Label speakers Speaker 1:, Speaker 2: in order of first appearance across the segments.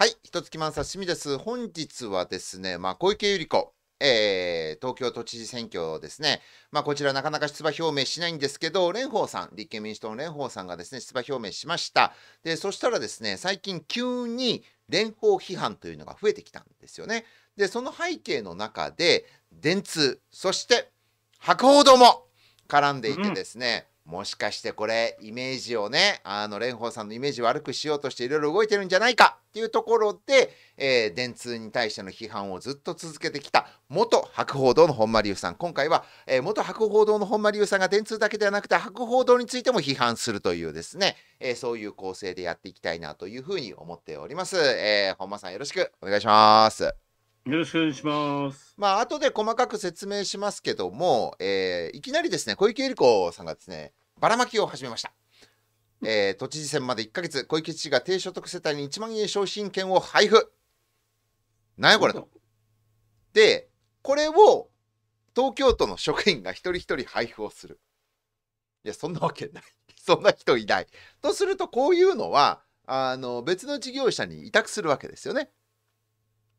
Speaker 1: はい、一月満刺身です。本日はですね、まあ、小池百合子、えー、東京都知事選挙ですね、まあ、こちらなかなか出馬表明しないんですけど、蓮舫さん、立憲民主党の蓮舫さんがですね、出馬表明しました。で、そしたらですね、最近急に蓮舫批判というのが増えてきたんですよね。で、その背景の中で、電通、そして博報堂も絡んでいてですね、うんもしかしてこれイメージをねあの蓮舫さんのイメージ悪くしようとしていろいろ動いてるんじゃないかっていうところで、えー、電通に対しての批判をずっと続けてきた元博報堂の本間隆さん今回は、えー、元博報堂の本間隆さんが電通だけではなくて博報堂についても批判するというですね、えー、そういう構成でやっていきたいなというふうに思っております、え本間さんよろしくお願いします。よろしくお願いします。まあ、後で細かく説明しますけども、えー、いきなりですね、小池百合子さんがですね、ばらまきを始めました。えー、都知事選まで1か月、小池知事が低所得世帯に1万円昇進券を配布。なんやこれと。で、これを東京都の職員が一人一人配布をする。いや、そんなわけない。そんな人いない。とすると、こういうのは、あの別の事業者に委託するわけですよね。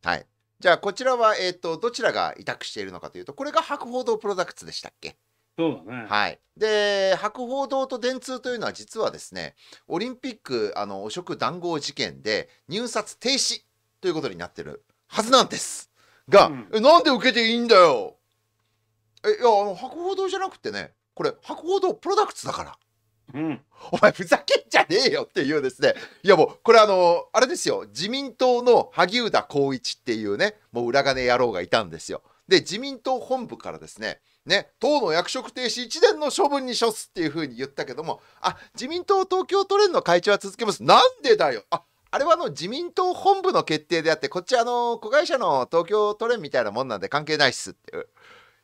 Speaker 1: はい。じゃあこちらは、えーと、どちらが委託しているのかというとこれが博報堂プロダクツでしたっけそうだね、はい、で博報堂と電通というのは実はですねオリンピックあの汚職談合事件で入札停止ということになってるはずなんですが、うん、えなんで受けていいんだよえいやあの博報堂じゃなくてねこれ博報堂プロダクツだからうん、お前ふざけんじゃねえよっていうですねいやもうこれあのあれですよ自民党の萩生田光一っていうねもう裏金野郎がいたんですよで自民党本部からですねね、党の役職停止1年の処分に処すっていうふうに言ったけどもあ自民党東京都連の会長は続けますなんでだよああれはあの自民党本部の決定であってこっちあの子会社の東京都連みたいなもんなんで関係ないっすっていう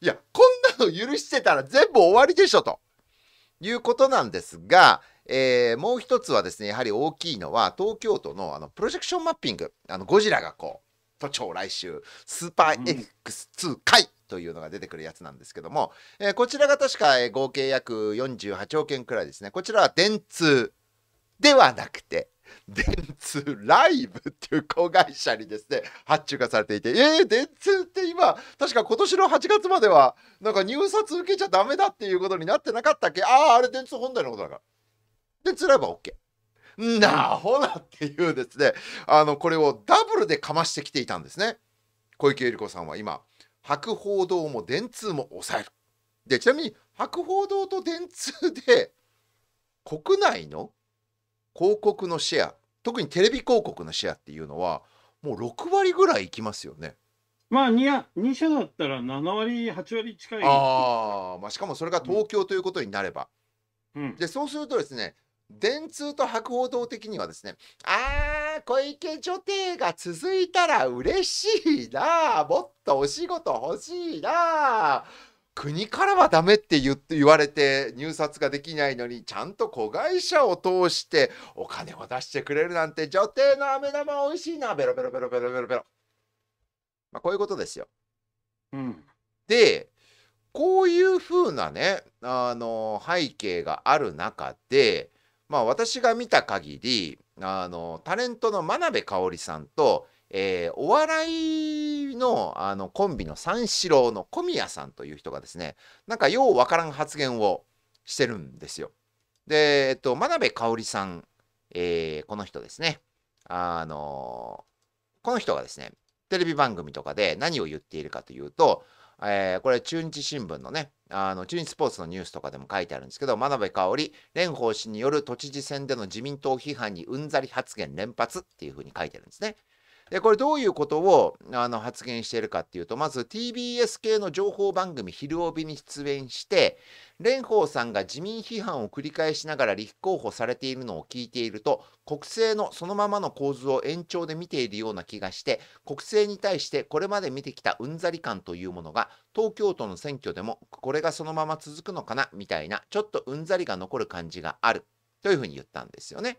Speaker 1: いやこんなの許してたら全部終わりでしょということなんですが、えー、もう一つはですね、やはり大きいのは、東京都のあのプロジェクションマッピング、あのゴジラがこう、都庁来週、スーパー X2 回というのが出てくるやつなんですけども、えー、こちらが確か、えー、合計約48億円くらいですね、こちらは電通ではなくて、電通ライブっていう子会社にですね発注がされていてえー、電通って今確か今年の8月まではなんか入札受けちゃダメだっていうことになってなかったっけあああれ電通本体のことだから電通ライブは OK なあほなっていうですねあのこれをダブルでかましてきていたんですね小池百合子さんは今博報堂も電通も抑えるでちなみに博報堂と電通で国内の広告のシェア特にテレビ広告のシェアっていうのはもう6割ぐらいいきますよね。まあ 2, 2社だったら7割8割近いあ、まあ、しかもそれが東京ということになれば、うん、でそうするとですね電通と博報堂的にはですねあー小池女帝が続いたら嬉しいなもっとお仕事欲しいな国からはダメって言って言われて入札ができないのにちゃんと子会社を通してお金を出してくれるなんて女帝の飴玉美味しいなベロベロベロベロベロベロ。まあ、こういうことですよ。うん、でこういうふうなねあの背景がある中で、まあ、私が見た限りあのタレントの真鍋かおりさんとえー、お笑いのあのコンビの三四郎の小宮さんという人がですねなんかようわからん発言をしてるんですよ。で、えっと、真鍋かおりさん、えー、この人ですね。あのこの人がですね、テレビ番組とかで何を言っているかというと、えー、これ中日新聞のね、あの中日スポーツのニュースとかでも書いてあるんですけど、真鍋かおり、蓮舫氏による都知事選での自民党批判にうんざり発言連発っていうふうに書いてるんですね。でこれどういうことをあの発言しているかっていうとまず TBS 系の情報番組「ひるおび」に出演して蓮舫さんが自民批判を繰り返しながら立候補されているのを聞いていると国政のそのままの構図を延長で見ているような気がして国政に対してこれまで見てきたうんざり感というものが東京都の選挙でもこれがそのまま続くのかなみたいなちょっとうんざりが残る感じがあるというふうに言ったんですよね。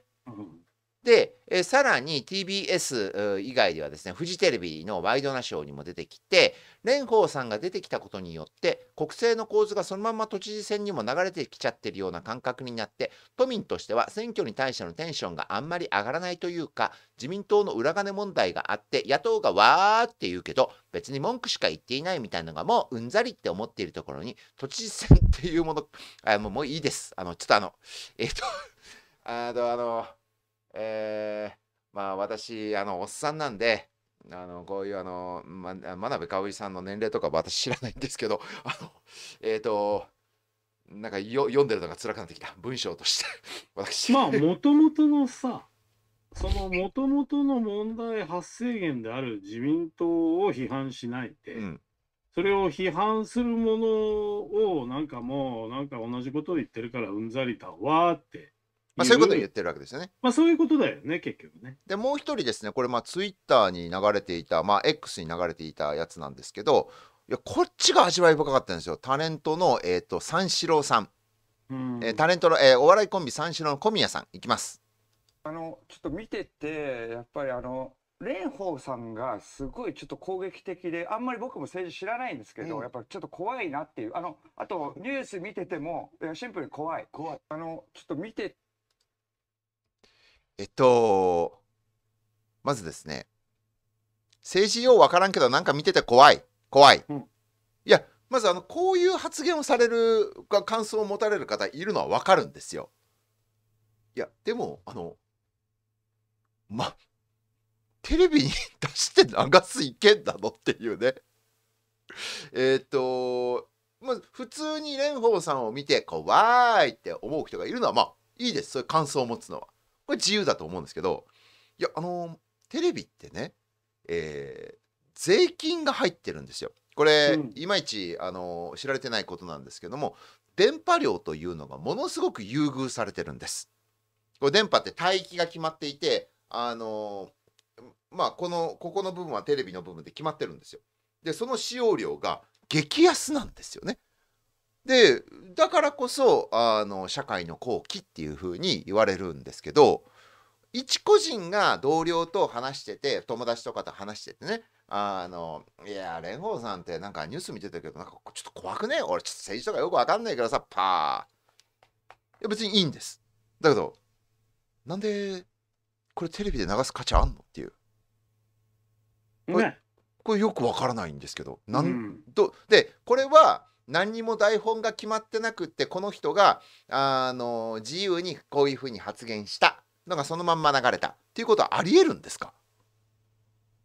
Speaker 1: で、えさらに TBS 以外ではですね、フジテレビのワイドナショーにも出てきて、蓮舫さんが出てきたことによって、国政の構図がそのまま都知事選にも流れてきちゃってるような感覚になって、都民としては選挙に対してのテンションがあんまり上がらないというか、自民党の裏金問題があって、野党がわーって言うけど、別に文句しか言っていないみたいなのがもううんざりって思っているところに、都知事選っていうもの、あもうもういいです。あの、ちょっとあの、えっ、ー、と、あの、あの、えー、まあ私あのおっさんなんであのこういうあの、ま、真鍋かおりさんの年齢とか私知らないんですけど あのえっ、ー、となんかよ読んでるのが辛くなってきた文章として 私まあ
Speaker 2: もともとのさそのもともとの問題発生源である自民党を批判しないっうん、それを批判するものをなんかもうなんか同じことを言ってるからうんざりだわ
Speaker 1: ってまあ、そういうことを言ってるわけですよね。まあ、そういうことだよね、結局ね。で、もう一人ですね、これ、まあ、ツイッターに流れていた、まあ、X に流れていたやつなんですけど、いや、こっちが味わい深かったんですよ。タレントの、えっ、ー、と、三四郎さん。うんえー、タレントの、えー、お笑いコンビ三四郎の小宮さん、いきます。あの、ちょっと見てて、やっぱりあの、蓮舫さんがすごいちょっと攻撃的であんまり僕も政治知らないんですけど、うん、やっぱちょっと怖いなっていうあのあとニュース見ててもシンプルに怖い怖いあのちょっと見てえっと、まずですね、政治ようわからんけど、なんか見てて怖い、怖い。うん、いや、まずあの、こういう発言をされる、感想を持たれる方いるのはわかるんですよ。いや、でも、あの、ま、テレビに出して流す意見なのっていうね。えっと、まず、普通に蓮舫さんを見て怖いって思う人がいるのはまあいいですそういう感想を持つのは。これ自由だと思うんですけどいやあのテレビってね、えー、税金が入ってるんですよ。これ、うん、いまいちあの知られてないことなんですけども電波量というのがものすごく優遇されてるんです。これ電波って帯域が決まっていてあのまあこのここの部分はテレビの部分で決まってるんですよ。でその使用量が激安なんですよね。でだからこそあの社会の好機っていうふうに言われるんですけど一個人が同僚と話してて友達とかと話しててねあのいや蓮舫さんってなんかニュース見てたけどなんかちょっと怖くね俺ちょっと政治とかよくわかんないからさパーいや別にいいんですだけどなんでこれテレビで流す価値あんのっていうこれ,、これよくわからないんですけどなん、うん、でこれは何にも台本が決まってなくってこの人があの自由にこういうふうに発言したのがそのまんま流れたっていうことはありえるんですか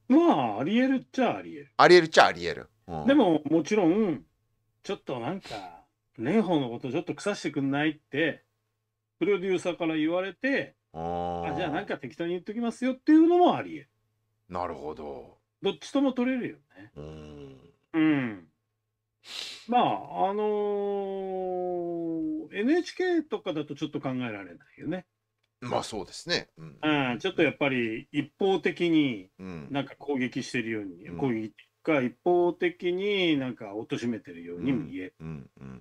Speaker 2: まあありえるっちゃありえ
Speaker 1: る。ありえるっちゃありえる。うん、で
Speaker 2: ももちろんちょっとなんか蓮舫のことちょっと腐してくんないってプロデューサーから言われて
Speaker 1: あじゃあな
Speaker 2: んか適当に言っときますよっていうのもありえる。
Speaker 1: なるほど。
Speaker 2: どっちとも取れるよね。うん。うんまあ、あのー、NHK とかだとちょっと考えられないよね。まあそうですね。うん、うん、ちょっとやっぱり一方的になんか攻撃してるように、うん、攻撃か一方的になんか貶めてるように見える。うんうん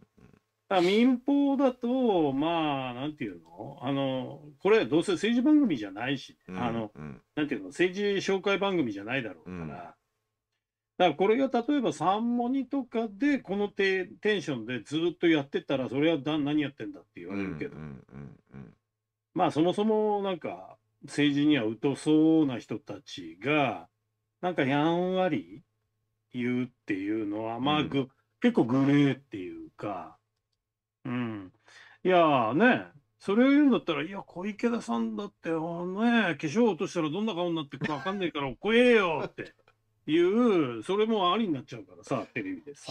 Speaker 2: うん、民放だと、まあ、なんていうのあの、これどうせ政治番組じゃないし、あの、うんなんていうの政治紹介番組じゃないだろうから、だからこれが例えば三モニとかでこのテテンションでずっとやってたらそれはだ何やってんだって言われるけど、まあそもそもなんか政治には疎そうな人たちがなんかやんわり言うっていうのはまあぐ、うん、結構グレーっていうかうんいやねそれを言うんだったら、いや、小池田さんだって、あのね、化粧落としたらどんな顔になってくか分かんない
Speaker 1: から、怖えよっていうそれもありになっちゃうからさテレビです。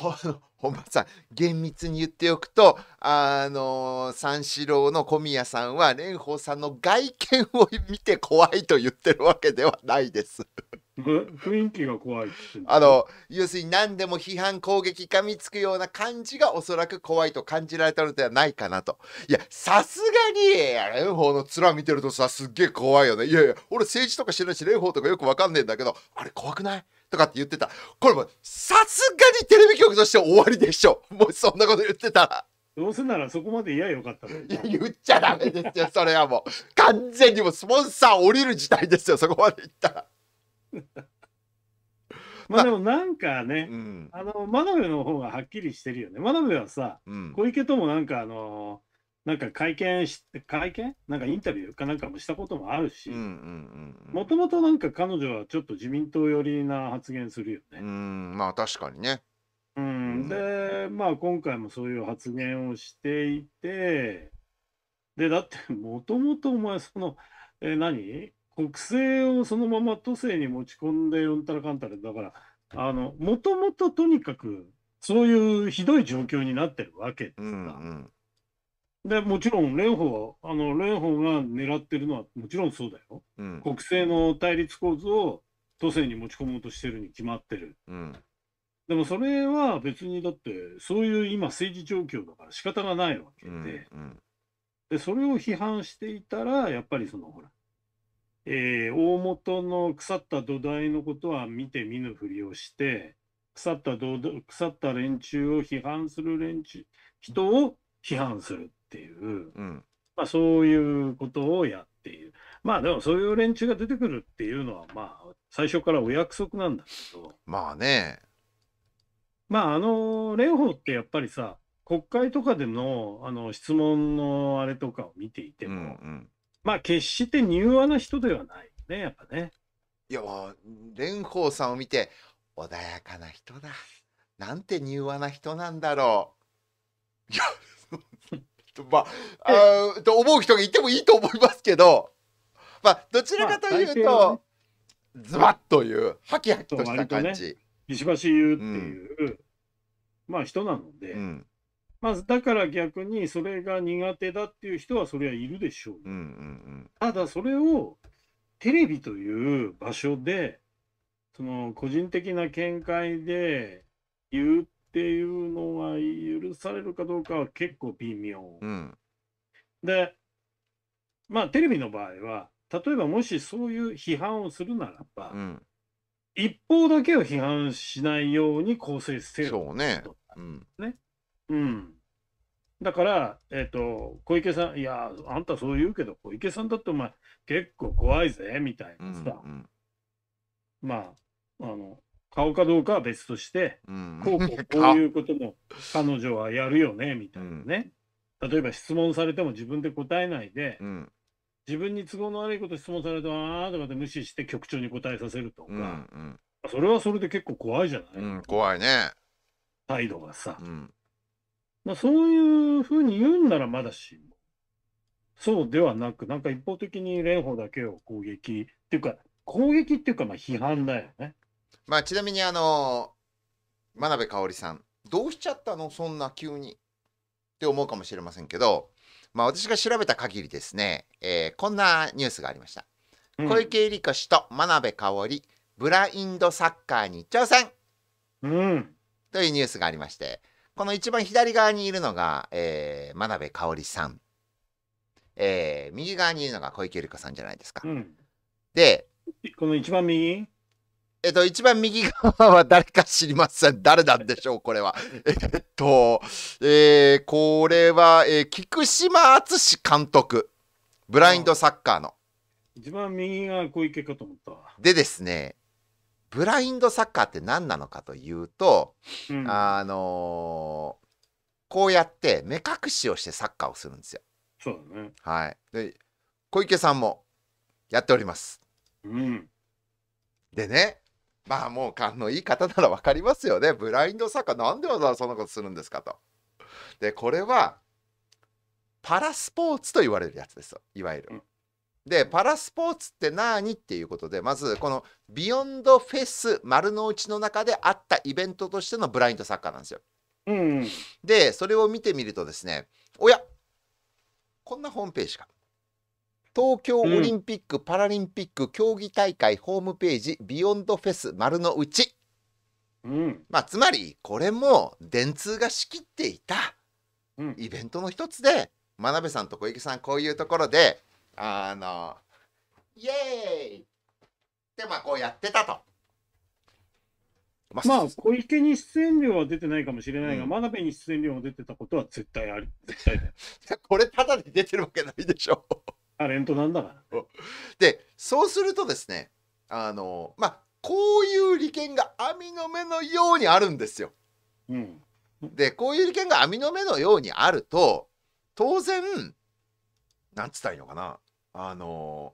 Speaker 1: 本間さん厳密に言っておくとあの三四郎の小宮さんは蓮舫さんの外見を見て怖いと言ってるわけではないです。雰囲気が怖いあの要するに何でも批判攻撃噛みつくような感じがおそらく怖いと感じられたのではないかなといやさすがに蓮舫の面見てるとさすっげえ怖いよねいやいや俺政治とか知らないし蓮舫とかよくわかんねえんだけどあれ怖くないとかって言ってた。これもさすがにテレビ局として終わりでしょ。もうそんなこと言ってたら。どうせならそこまで嫌よかったのいや、言っちゃダメですよ、それはもう。完全にもうスポンサー降りる事態ですよ、そこまでいったら。
Speaker 2: まあでもなんかね、うん、あの、真鍋の方がはっきりしてるよね。真鍋はさ、うん、小池ともなんかあのーなんか会見し、会見なんかインタビューかなんかもしたこともあるし、もともとなんか彼女はちょっと自民党寄りな発言するよね。う
Speaker 1: ん、まあ確かにね。
Speaker 2: うん、で、まあ今回もそういう発言をしていて、で、だってもともとお前その、え何国政をそのまま都政に持ち込んでうんたらかんたら、だから、あの、もともととにかくそういうひどい状況になってるわけですから。うんうんで、もちろん蓮舫は、あの蓮舫が狙ってるのはもちろんそうだよ。うん、国政の対立構図を都政に持ち込もうとしてるに決まってる。うん、でもそれは別にだって、そういう今政治状況だから仕方がないわけで、うんうん、で、それを批判していたら、やっぱりそのほら、えー、大元の腐った土台のことは見て見ぬふりをして、腐った土腐った連中を批判する連中、人を批判する。っていう、うん、まあ、そういうことをやっている。まあでもそういう連中が出てくるっていうのはまあ最初からお約束なんだけど。まあね。まああの蓮舫ってやっぱりさ国会とかでのあの質問のあれとかを見てい
Speaker 1: ても、うんうん、
Speaker 2: まあ決して柔和な人ではない
Speaker 1: ねやっぱね。いや蓮舫さんを見て穏やかな人だなんて柔和な人なんだろう。まあ、あと思う人がいてもいいと思いますけど、まあ、どちらかというと、ズバッという、ハキハキとした感じ。バ石橋優っていう、うん、ま
Speaker 2: あ人なので、うん、まずだから逆にそれが苦手だっていう人はそりゃいるでしょう。うんうんうん、ただそれをテレビという場所で、その個人的な見解で言うっっていうのは許されるかどうかは結構微妙。うん、でまあテレビの場合は例えばもしそういう批判をするならば、うん、一方だけを批判しないように構成せよね。うん、だから、えっ、ー、と、小池さん、いや、あんたそう言うけど、小池さんだってお前、結構怖いぜ、みたいなさ、うんうん、まあ、あの、顔かどうかは別として、うん、こうこう こういうことも彼女はやるよねみたいなね、うん、例えば質問されても自分で答えないで、うん、自分に都合の悪いこと質問されてああとかで無視して局長に答えさせるとか、うんうん、それはそれで結構怖いじゃない、怖いね態度がさ、まあ、そういうふうに言うんならまだしそうではなくなんか一方的に蓮舫だけを攻撃っていうか攻撃っていうかまあ
Speaker 1: 批判だよね。まあちなみにあのー、真鍋かおりさんどうしちゃったのそんな急にって思うかもしれませんけど、まあ、私が調べた限りですね、えー、こんなニュースがありました、小池百合子氏と真鍋かおりブラインドサッカーに挑戦、うん、というニュースがありましてこの一番左側にいるのが、えー、真鍋かおりさん、えー、右側にいるのが小池百合子さんじゃないですか、うん、でこの一番右えっと、一番右側は誰か知りません。誰なんでしょう、これは。えっと、えー、これは、えー、菊島敦監督。ブラインドサッカーの。一番右が小池かと思ったでですね、ブラインドサッカーって何なのかというと、うん、あのー、こうやって目隠しをしてサッカーをするんですよ。そうだね。はい。で、小池さんもやっております。うん。でね、まあもう勘のいい方なら分かりますよね。ブラインドサッカーなんでわざわざそんなことするんですかと。でこれはパラスポーツと言われるやつですよいわゆる。でパラスポーツって何っていうことでまずこの「ビヨンドフェス丸の内」の中であったイベントとしてのブラインドサッカーなんですよ。うん、でそれを見てみるとですねおやこんなホームページが。東京オリンピック・パラリンピック競技大会ホームページ「ビヨンドフェス丸の内」うん、まあつまりこれも電通が仕切っていたイベントの一つで真鍋さんと小池さんこういうところであのイエーイってまあこうやってたと。まあ、まあ、小池に出演料は出てないかもしれな
Speaker 2: いが、うん、真鍋に出演料が出てたことは絶対ある。絶対 これ、ただで出てるわけないで
Speaker 1: しょタレントなんだから。でそうするとですねあのまあこういう利権が網の目のようにあるんですよ。うん、でこういう利権が網の目のようにあると当然なんつったらいいのかなあの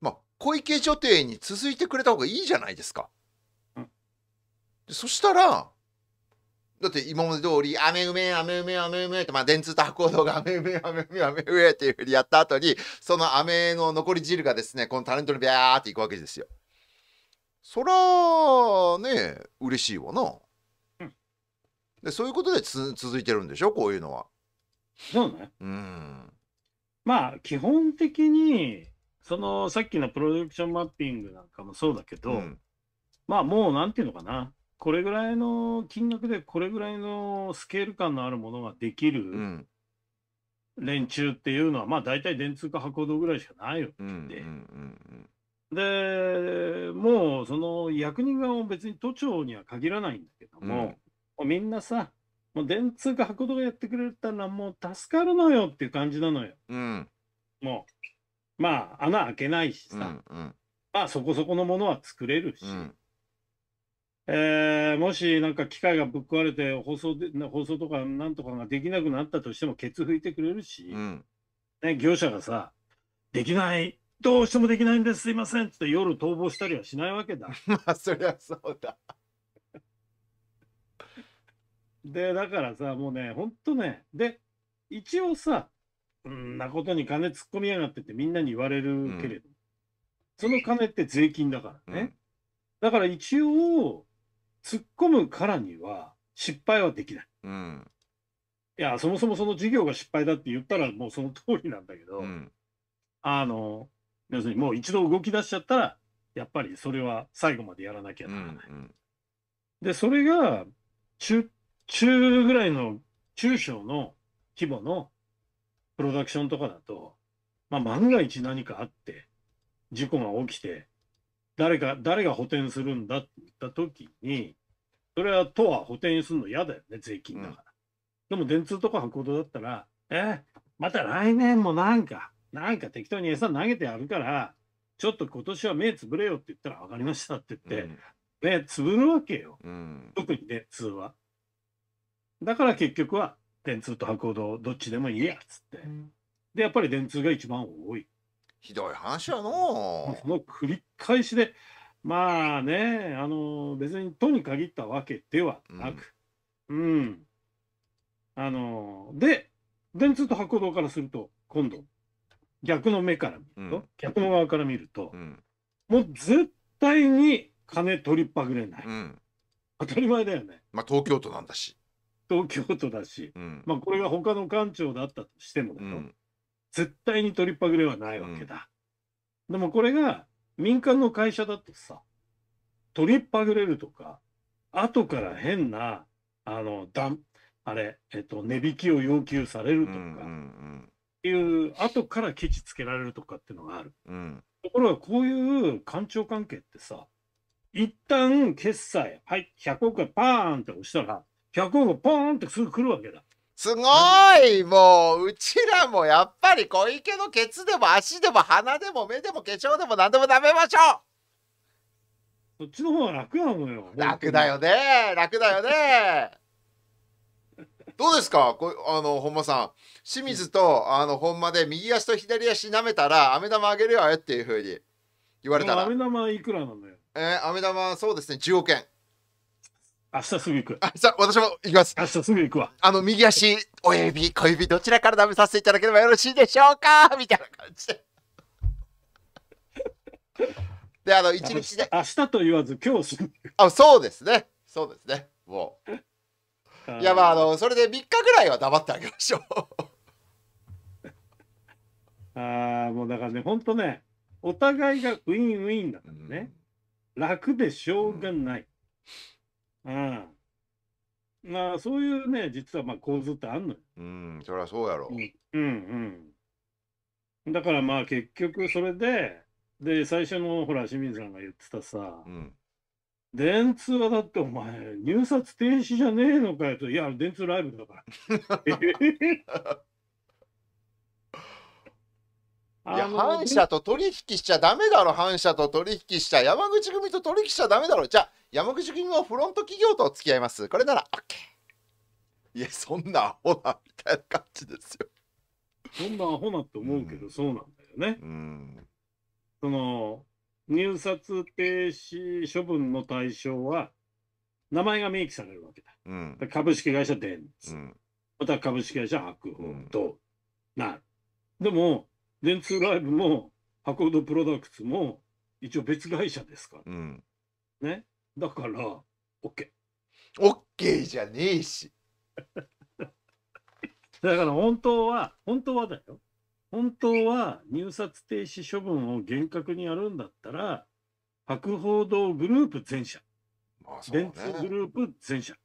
Speaker 1: まあ小池女帝に続いてくれた方がいいじゃないですか。うん、でそしたらだって今まで通り、雨うめえ、雨うめえ、雨うめえって、まあ、電通と博報堂が雨うめえ、雨うめえ、雨うめえっていうふうにやった後に、その雨の残り汁がですね、このタレントにビャーっていくわけですよ。そら、ね、嬉しいわな。うん、でそういうことでつ続いてるんでしょ、こういうのは。そうね。うん。
Speaker 2: まあ、基本的に、その、さっきのプロジェクションマッピングなんかもそうだけど、うん、まあ、もう、なんていうのかな。これぐらいの金額でこれぐらいのスケール感のあるものができる連中っていうのは、まあ大体電通か博報ぐらいしかないよって言って。で、もうその役人側も別に都庁には限らないんだけども、うん、みんなさ、もう電通か博報がやってくれたらもう助かるのよっていう感じなのよ。うん、もう、まあ穴開けないしさ、うんうん、まあそこそこのものは作れるし。うんえー、もしなんか機械がぶっ壊れて放送で放送とかなんとかができなくなったとしてもケツ拭いてくれるし、うん、ね、業者がさできないどうしてもできないんですすいませんって夜逃亡したりはしないわけだ まあそりゃそうだでだからさもうねほんとねで一応さんなことに金突っ込みやがってってみんなに言われるけれど、うん、その金って税金だからね、うん、だから一応突っ込むからには失敗はできない。うん、いや、そもそもその事業が失敗だって言ったらもうその通りなんだけど、うん、あの、要するにもう一度動き出しちゃったら、やっぱりそれは最後までやらなきゃならない。うんうん、で、それが中、中ぐらいの中小の規模のプロダクションとかだと、まあ、万が一何かあって、事故が起きて、誰か、誰が補填するんだって言った時に、それは都は補填するの嫌だよね、税金だから。うん、でも電通とか博報だったら、えー、また来年もなんか、なんか適当に餌投げてやるから、ちょっと今年は目つぶれよって言ったら分かりましたって言って、うん、目つぶるわけよ。うん、特に電通は。だから結局は電通と博報堂どっちでもいいやっつって。で、やっぱり電通が一番多い。ひどい話やのその繰り返しでまあねあの別に都に限ったわけではなく、うん、うん、あので電通と博報堂からすると今度逆の目から見ると、うん、逆の側から見ると、うん、もう絶対に金取りっぱぐれない、当たり前だよね。まあ東京都なんだし。東京都だし、まあこれが他の官庁だったとしてもだよ。絶対に取りっぱぐれはないわけだ。うん、でもこれが民間の会社だとさ、取りっぱぐれるとか、後から変な、あの、だん、あれ、えっと、値引きを要求されるとか、っていう、後からケチつけられるとかっていうのがある。うん、ところが、こういう官庁関係ってさ、一旦決済、はい、100億円パーンって押したら、100億円ポーンってすぐ来るわけだ。
Speaker 1: すごいもううちらもやっぱり小池のケツでも足でも鼻でも目でも化粧でも何でも舐めましょうそっちの方が楽なのよ楽だよね楽だよね どうですかこあの本間さん清水とあの本間で右足と左足舐めたら飴玉あげるよっていうふうに言われたら飴
Speaker 2: 玉いくらな
Speaker 1: のよえー、飴玉そうですね10億円明日すぐ行く。明日、私も行きます。明日すぐ行くわ。あの、右足、親指、小指、どちらから舐めさせていただければよろしいでしょうかみたいな感じで。で、あの、一日で。明日と言わず、今日すぐ。あ、そうですね。そうですね。もう。いや、まあ、あの、それで3日ぐらいは黙ってあげましょう。
Speaker 2: ああ、もうだからね、ほんとね、お互いがウィンウィンだからね、うん、楽でしょうがない。うんうん。まあ、そういうね、実はまあ構図ってあんのよ。うん、そりゃそうやろ。うん、うん、うん。だからまあ結局それで、で、最初のほら、清水さんが言ってたさ、うん、電通はだってお前、入札停止じゃねえの
Speaker 1: かよと、いや、電通ライブだから。いや反社と取引しちゃだめだろ反社と取引しちゃ山口組と取引しちゃだめだろじゃあ山口組のフロント企業と付き合います。これなら OK。いや、そんなアホな、みたいな感じですよ。そんなア
Speaker 2: ホなって思うけど、うん、そうなんだよね。うん、その、入札停止処分の対象は、名前が明記されるわけだ。うん、だ株式会社電通、うん、また株式会社白鵬となる。でも、電通ライブも、箱戸プロダクツも、一応別会社ですから。ね。だから OK オッケーじゃねえし だから本当は本当はだよ本当は入札停止処分を厳格にやるんだったら博報堂グループ全社、まあそうね、電通グループ全社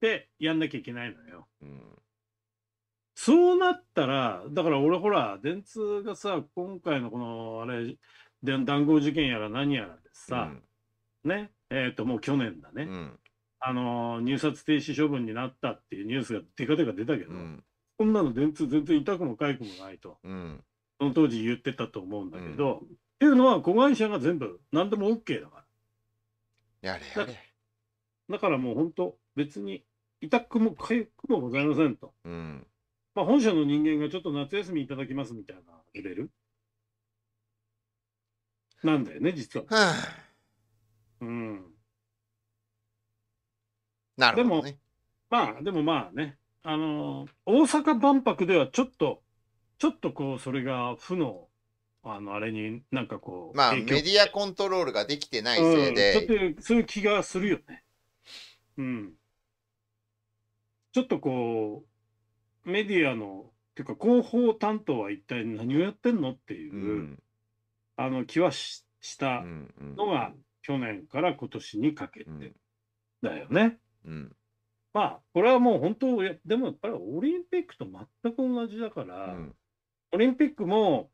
Speaker 2: でやんなきゃいけないのよ、うん、そうなったらだから俺ほら電通がさ今回のこのあれ談合事件やら何やらでさ、うん、ねえっ、ー、と、もう去年だね。うん、あの入札停止処分になったっていうニュースがでかでか出たけど、うん、こんなの全然全然痛くもかゆくもないと、うん、その当時言ってたと思うんだけど、っていうのは子会社が全部何でも OK だから。やれやれ。だからもう本当別に痛くもかゆくもございませんと。まあ本社の人間がちょっと夏休みいただきますみたいなレベルなんだよね、実は。はあうん。なるほど、ね、でも、まあ、でもまあね、あの、大阪万博ではちょっと、ちょっとこう、それが負の、あの、あれになんかこう。まあ、メディ
Speaker 1: アコントロールができてないせいで。うん、ち
Speaker 2: ょっと、そういう気がするよね。うん。ちょっとこう、メディアの、っていうか広報担当は一体何をやってんのっていう、うん、あの気はしたのが、うんうん去年から今年にかけてだよね。うん、うん、まあこれはもう本当でもやっぱりオリンピックと全く同じだから、うん、オリンピックも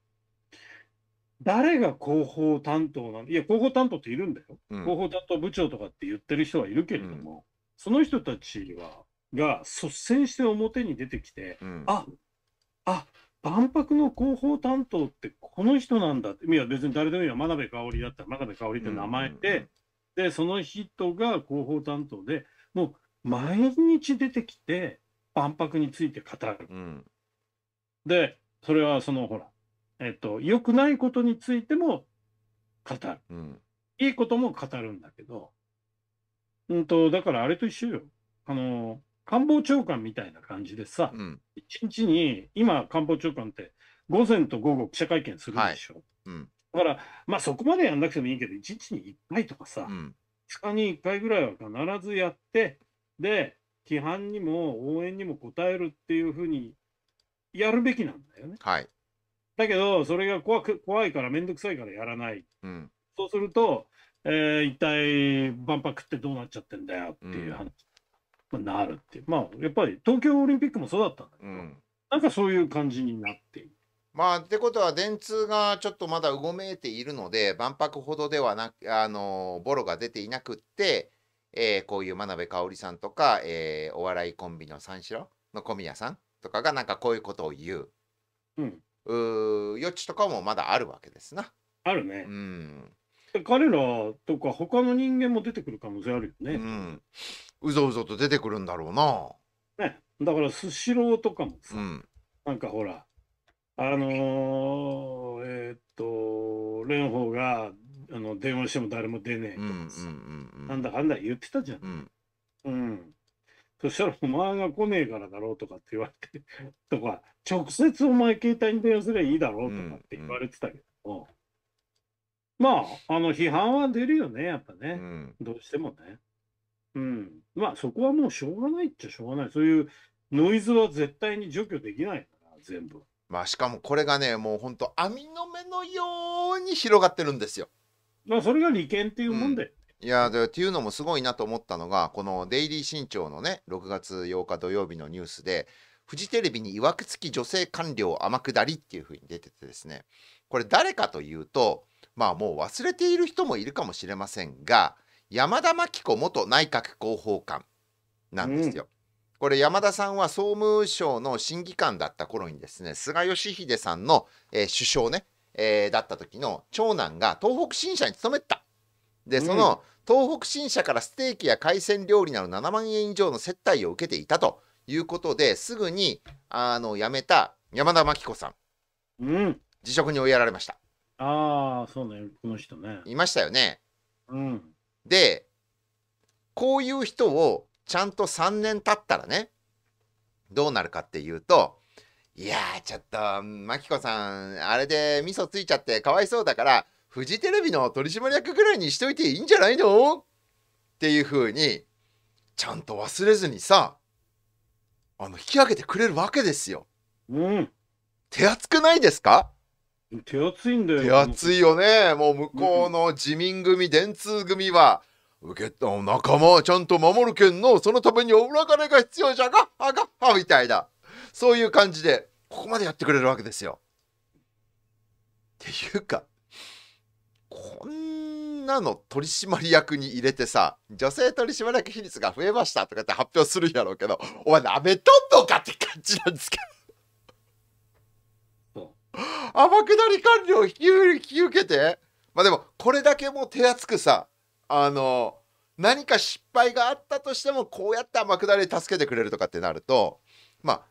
Speaker 2: 誰が広報担当なんいや広報担当っているんだよ、うん、広報担当部長とかって言ってる人はいるけれども、その人たちはが率先して表に出てきて、うん、ああ万博の広報担当ってこの人なんだって、いや別に誰でもいいよ、真鍋かおりだったら、真鍋かおりって名前で、で、その人が広報担当で、もう毎日出てきて、万博について語る。うん、で、それはそのほら、えっと、良くないことについても語る。うん、いいことも語るんだけど、うんと、だからあれと一緒よ。あの、官房長官みたいな感じでさ、うん、1日に今、官房長官って午前と午後記者会見するでしょ。はいうん、だから、まあ、そこまでやんなくてもいいけど、1日に1回とかさ、うん、2日に1回ぐらいは必ずやって、で、批判にも応援にも応えるっていうふうにやるべきなんだよね。はい、だけど、それが怖く怖いから、面倒くさいからやらない。うん、そうすると、えー、一体万博ってどうなっちゃってんだよっていう話。うんなるってまあやっぱり東京オリンピックもそうだったんだけど、うん、なんかそういう感じになっている。
Speaker 1: まあ、ってことは電通がちょっとまだうごめいているので万博ほどではなあのボロが出ていなくって、えー、こういう真鍋かおりさんとか、えー、お笑いコンビの三四郎の小宮さんとかがなんかこういうことを言う。うん、う余地とかもまだあるわけですな。あるね。うん、彼らとか他の人間も出てくる可能性あるよね。うん、うぞうぞと出てくるんだろう
Speaker 2: な。ね、だからスシローとかもさ、うん、なんかほらあのー、えー、っと蓮舫があの電話しても誰も出ねえとかさ、んなんだかんだ言ってたじゃん。うん、うん、そしたらお前が来ねえからだろうとかって言われて とか直接お前携帯に電話すればいいだろうとかって言われてたけど。うんうんまあ、あの批判は出るよね、やっぱね、うん、どうしてもね。うん。まあそこはもうしょうがな
Speaker 1: いっちゃしょうがない。そういうノイズは絶対に除去できないから、全部。まあしかもこれがね、もうほんと網の
Speaker 2: 目のよ
Speaker 1: うに広がってるんですよ。まあそれが利
Speaker 2: 権っていうもんで。
Speaker 1: うん、いやとっていうのもすごいなと思ったのがこの「デイリー新潮」のね6月8日土曜日のニュースでフジテレビにいわくつき女性官僚天下りっていうふうに出ててですねこれ誰かというとまあもう忘れている人もいるかもしれませんが山田真紀子元内閣広報官なんですよ。うん、これ山田さんは総務省の審議官だった頃にですね菅義偉さんの、えー、首相ね、えー、だった時の長男が東北新社に勤めた。でその、うん、東北新社からステーキや海鮮料理など7万円以上の接待を受けていたということですぐにあの辞めた山田真紀子さん、うん、辞職に追いやられました。ああそうねこの人ね。いましたよね。うん、で、こういう人をちゃんと3年経ったらね、どうなるかっていうと、いやー、ちょっと、マキコさん、あれで味噌ついちゃってかわいそうだから、フジテレビの取締役ぐらいにしといていいんじゃないのっていう風に、ちゃんと忘れずにさ、あの、引き上げてくれるわけですよ。うん。手厚くないですか手厚いんだよ手厚いよねもう向こうの自民組、電通組は受けた仲間はちゃんと守るけんのそのためにお裏金が必要じゃがはがはみたいなそういう感じでここまでやってくれるわけですよ。っていうかこんなの取締役に入れてさ女性取締役比率が増えましたとかって発表するんやろうけどお前なめとんのかって感じなんですけど。天下り管理を引き受けてまあでもこれだけもう手厚くさあの何か失敗があったとしてもこうやって天下り助けてくれるとかってなるとまあ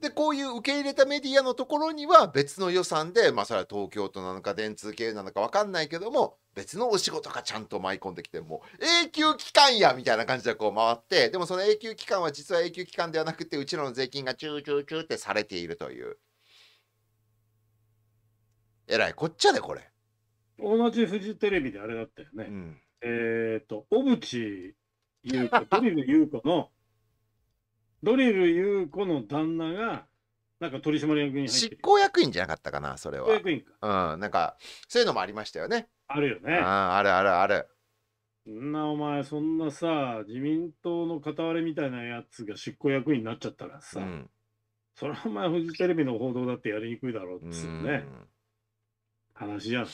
Speaker 1: でこういう受け入れたメディアのところには別の予算でまあそれは東京都なのか電通系なのか分かんないけども別のお仕事がちゃんと舞い込んできてもう永久期間やみたいな感じでこう回ってでもその永久期間は実は永久期間ではなくてうちらの税金がチューチューチューってされているというえらいこっちゃでこれ同じフジテレビであれだった
Speaker 2: よね、うん、えっ、ー、と小渕優子ドリル優子の
Speaker 1: ドリル優子の旦那がなんか取締役に執行役員じゃなかったかなそれは執行役員かうんなんかそういうのもありましたよねあるよねああるあるある
Speaker 2: んなお前そんなさ自民党の片割れみたいなやつが執行役員になっちゃったらさ、うん、それはお前フジテレビの報道だってやりにくいだろうっつうね、うん話じゃない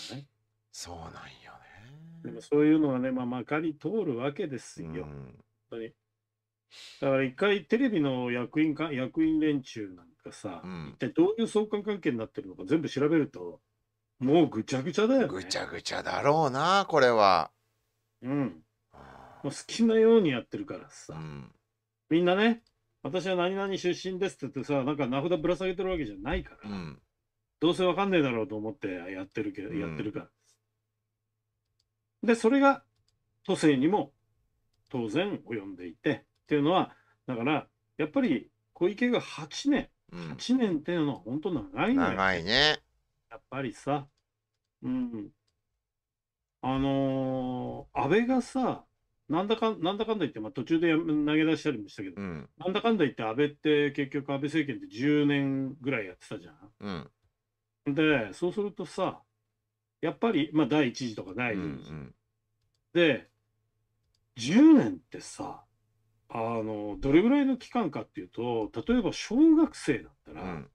Speaker 2: そうなんよね。でもそういうのはね、まあ、まかり通るわけですよ。うん、本当に。だから一回テレビの役員か役員連中なんかさ、うん、一体どういう相関関係になってるのか全部調べると、もうぐちゃぐちゃだよ、ね、ぐ
Speaker 1: ちゃぐちゃだ
Speaker 2: ろうな、これは。うん。もう好きなようにやってるからさ。うん、みんなね、私は何々出身ですって言ってさ、なんか名札ぶら下げてるわけじゃないから。うんどうせわかんねえだろうと思ってやってるけど、うん、やってるから。で、それが都政にも当然及んでいて、っていうのは、だから、やっぱり小池が8年、8年っていうのは本当長い長いね。やっぱりさ、うん。あのー、安倍がさ、なんだかなんだかんだ言って、まあ、途中で投げ出したりもしたけど、うん、なんだかんだ言って安倍って結局安倍政権って10年ぐらいやってたじゃん。うん、で、そうするとさ、やっぱり、まあ、第1次とか第二次、うんうん、で、10年ってさ、あの、どれぐらいの期間かっていうと、例えば小学生だったら、うん、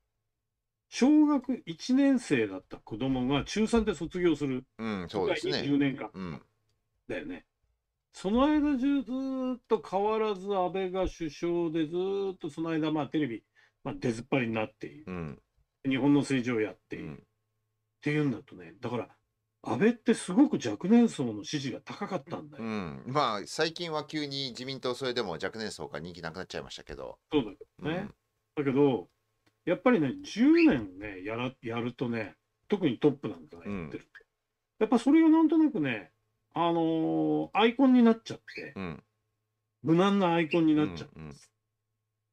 Speaker 2: 小学1年生だった子供が中3で卒業する。うん、そうですね。10年間、だよね。その間中ずっと変わらず安倍が首相でずっとその間まあテレビ、まあ、出ずっぱりになっている。うん日本の政治をやっている、うん、っていうんだとねだから安倍ってすごく若年層の支
Speaker 1: 持が高かったんだよ、うん、まあ最近は急に自民党それでも若年層が人気なくなっちゃいましたけどそうだけ
Speaker 2: どね、だけどやっぱりね10年ねやらやるとね特にトップなんかがやってるやっぱそれがなんとなくねあのー、アイコンになっちゃって、無難なアイコンになっちゃうんです、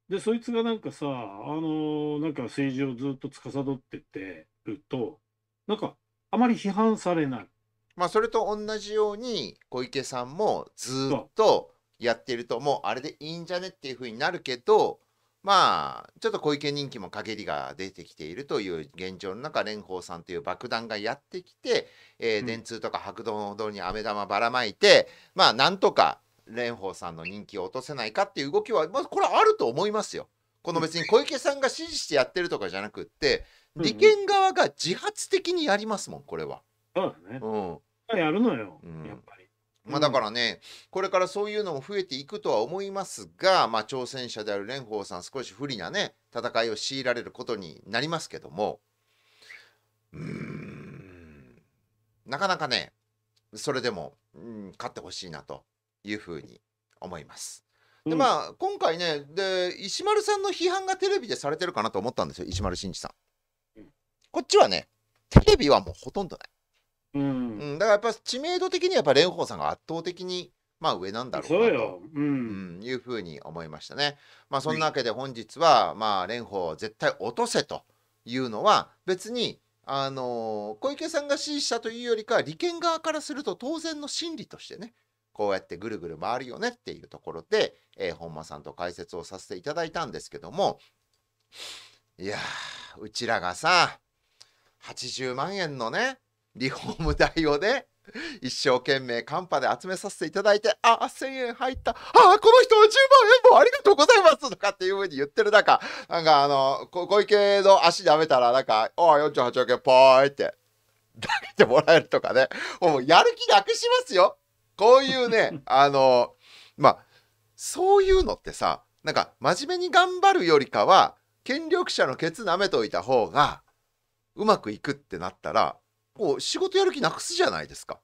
Speaker 2: で、そいつがなんかさ、あのなんか政治をずっと司ってってると、なんか、あまり批判されない。
Speaker 1: まあ、それと同じように、小池さんもずっとやってると、もうあれでいいんじゃねっていうふうになるけど、まあ、ちょっと小池人気も陰りが出てきているという現状の中、蓮舫さんという爆弾がやってきて、えー、電通とか白道堂に飴玉ばらまいて、まあ、なんとか蓮舫さんの人気を落とせないかっていう動きは、まあ、これはあると思いますよ。この別に小池さんが支持してやってるとかじゃなくって、利権側が自発的にやりますもん、これは。そうだね。うん。やるのよ、うん、やっぱり。まあ、だからね、これからそういうのも増えていくとは思いますが、まあ、挑戦者である蓮舫さん、少し不利なね、戦いを強いられることになりますけども、うん、なかなかね、それでも、うん、勝ってほしいなというふうに思います。でまあ今回ねで石丸さんの批判がテレビでされてるかなと思ったんですよ石丸慎二さん。こっちはねテレビはもうほとんどない。うん、うん、だからやっぱ知名度的にやっぱ蓮舫さんが圧倒的にまあ上なんだろうなとう、うんいうふうに思いましたね。まあそんなわけで本日は、まあ蓮舫を絶対落とせというのは別にあのー、小池さんが支持したというよりか利権側からすると当然の心理としてねこうやってぐるぐる回るよねっていうところで、えー、本間さんと解説をさせていただいたんですけどもいやうちらがさ80万円のねリフォーム代をね一生懸命カンパで集めさせていただいて、あ、1000円入った、あ、この人10万円もありがとうございますとかっていうふうに言ってる中、なんかあの、小池の足舐めたら、なんか、あ、48億円ぽーいって、投げてもらえるとかね、もうやる気なくしますよ。こういうね、あの、まあ、そういうのってさ、なんか真面目に頑張るよりかは、権力者のケツ舐めといた方が、うまくいくってなったら、こう仕事やる気なくすじゃないですか。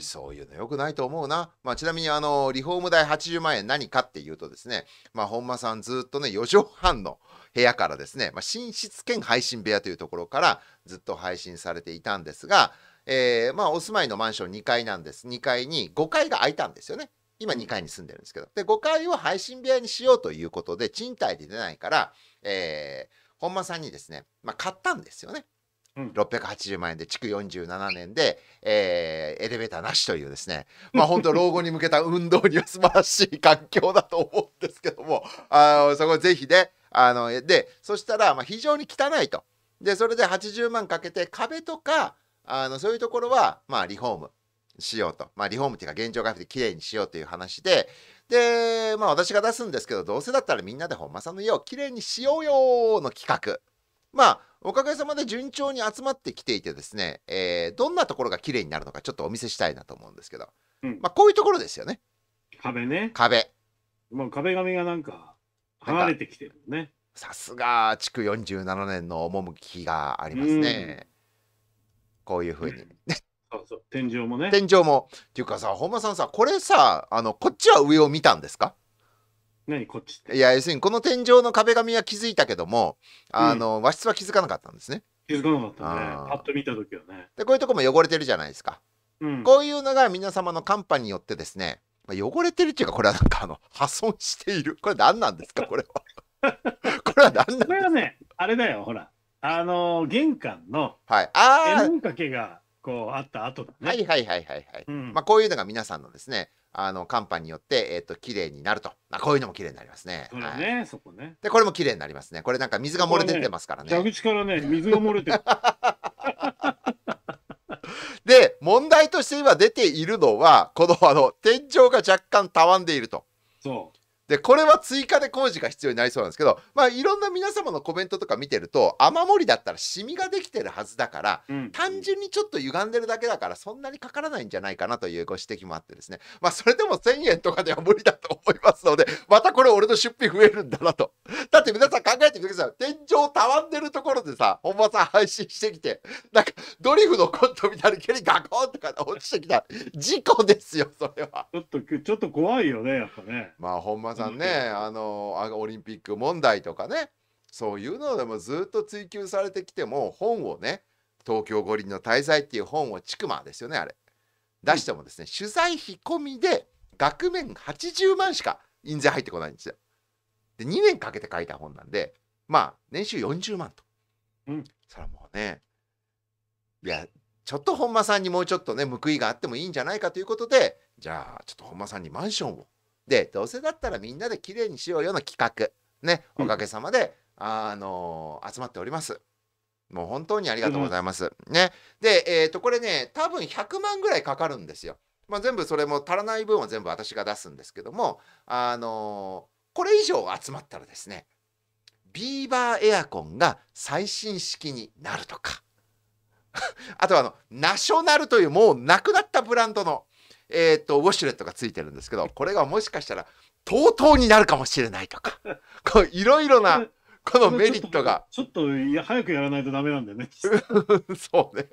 Speaker 1: そういうの良くないと思うな。まあ、ちなみにあのリフォーム代80万円何かっていうとですね、まあ、本間さんずっとね4畳半の部屋からですね、まあ、寝室兼配信部屋というところからずっと配信されていたんですが、えー、まあ、お住まいのマンション2階なんです2階に5階が空いたんですよね今2階に住んでるんですけどで5階を配信部屋にしようということで賃貸で出ないから、えー、本間さんにですね、まあ、買ったんですよね。うん、680万円で築47年で、えー、エレベーターなしというですねまあ本当老後に向けた運動には素晴らしい環境だと思うんですけどもあそこぜひねあのでそしたらまあ非常に汚いとでそれで80万かけて壁とかあのそういうところは、まあ、リフォームしようと。まあ、リフォームっていうか、現状回復で綺麗にしようという話で、で、まあ、私が出すんですけど、どうせだったらみんなで本間さんの家を綺麗にしようよの企画。まあ、おかげさまで順調に集まってきていてですね、えー、どんなところが綺麗になるのかちょっとお見せしたいなと思うんですけど、うん、まあ、こういうところですよね。壁ね。壁。もう壁紙がなんか、離れてきてるね。さすが、築47年の趣がありますね。こういうふうに。うそうそう天井もね天井もっていうかさ本間さんさこれさあのこっちは上を見たんですか何こっちっていや要するにこの天井の壁紙は気づいたけどもあの、うん、和室は気づかなかったんですね気づかなかったねパッと見た時はねでこういうとこも汚れてるじゃないですか、うん、こういうのが皆様の寒波によってですね、まあ、汚れてるっていうかこれはなんかあの 破損しているこれ何なんですかこれは これは何なんですかこれはねあれだよほらあの玄関の、はい。ああ。絵文掛けが、こう、あった後だね。はいはいはいはいはい。うん、まあ、こういうのが皆さんのですね、あの、寒波によって、えっ、ー、と、綺麗になると。まあ、こういうのも綺麗になりますね。それね、はい、そこね。で、これも綺麗になりますね。これなんか水が漏れ出てますからね。ね蛇口からね、水が漏れてる。で、問題として今出ているのは、このあの、天井が若干たわんでいると。そう。で、これは追加で工事が必要になりそうなんですけど、まあ、いろんな皆様のコメントとか見てると、雨漏りだったらシミができてるはずだから、うん、単純にちょっと歪んでるだけだから、そんなにかからないんじゃないかなというご指摘もあってですね、まあ、それでも1000円とかでは無理だと思いますので、またこれ俺の出費増えるんだなと。だって皆さん考えてみてください。天井たわんでるところでさ、本間さん配信してきて、なんかドリフのコントみたいに蹴りガコンとか落ちてきた。事故ですよ、それは。ちょっと、ちょっと怖いよね、やっぱね。まあ、本間さんねあのオリンピック問題とかねそういうのでもずっと追求されてきても本をね東京五輪の滞在っていう本をちくまですよねあれ出してもですね、うん、取材費込みで額面80万しか印税入ってこないんですよ。で2年かけて書いた本なんでまあ年収40万と。うん、それはもうねいやちょっと本間さんにもうちょっとね報いがあってもいいんじゃないかということでじゃあちょっと本間さんにマンションをでどうせだったらみんなで綺麗にしようよの企画ねおかげさまで、うん、あのー、集まっておりますもう本当にありがとうございます、うん、ねでえっ、ー、とこれね多分100万ぐらいかかるんですよまあ、全部それも足らない分は全部私が出すんですけどもあのー、これ以上集まったらですねビーバーエアコンが最新式になるとか あとはあのナショナルというもうなくなったブランドのえっ、と、ウォシュレットがついてるんですけど、これがもしかしたら、とうとうになるかもしれないとか、こう、いろいろな、このメリットが。ちょっと、いや、早くやらないとダメなんだよ
Speaker 2: ね。そうね。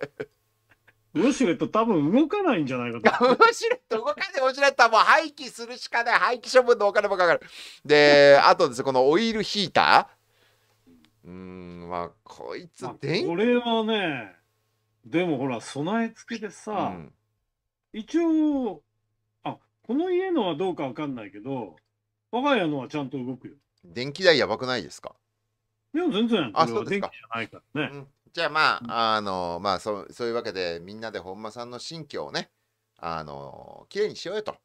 Speaker 2: ウォシュレット多分動かないんじゃないか
Speaker 1: と。ウォシュレット動かない。ウォシュレットはもう廃棄するしかない。廃棄処分のお金もかかる。で、あとですね、このオイルヒーター。うん、まあ、こいつ、電気。これはね、でもほら、備え付けでさ、うん一応、
Speaker 2: あ、この家のはどうかわかんないけど、我が家のはちゃんと動くよ。
Speaker 1: 電気代やばくないですか
Speaker 2: いや、全然、あ、そうですか。ないからね。うん、
Speaker 1: じゃあまあ、あの、まあそ、そういうわけで、みんなで本間さんの新居をね、あの、綺麗にしようよと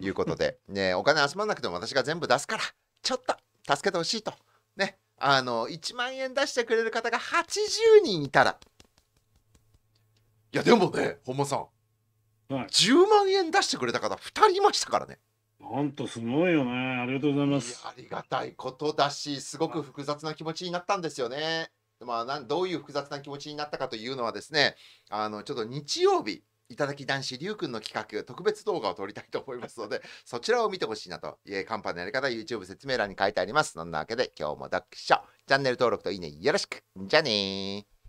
Speaker 1: いうことで、ね、お金集まらなくても私が全部出すから、ちょっと助けてほしいと。ね、あの、1万円出してくれる方が80人いたら。いや、でもね、本間さん。はい、10万円出してくれた方2人いましたからね。ほんとすごいよね。ありがとうございます。ありがたいことだし、すごく複雑な気持ちになったんですよね。まあ、なんどういう複雑な気持ちになったかというのはですね、あのちょっと日曜日、いただき男子りゅうくんの企画特別動画を撮りたいと思いますのでそちらを見てほしいなといカンパのやり方 YouTube 説明欄に書いてありますそんなわけで今日も読書チャンネル登録といいねよろしくじゃあね